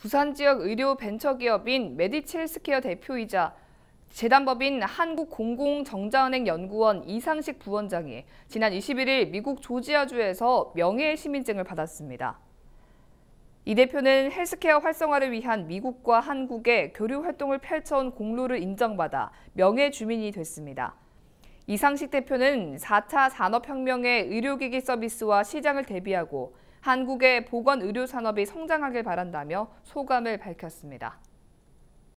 부산 지역 의료 벤처 기업인 메디첼스케어 대표이자 재단법인 한국공공정자은행 연구원 이상식 부원장이 지난 21일 미국 조지아주에서 명예의 시민증을 받았습니다. 이 대표는 헬스케어 활성화를 위한 미국과 한국의 교류 활동을 펼쳐온 공로를 인정받아 명예 주민이 됐습니다. 이상식 대표는 4차 산업혁명의 의료기기 서비스와 시장을 대비하고 한국의 보건의료 산업이 성장하길 바란다며 소감을 밝혔습니다.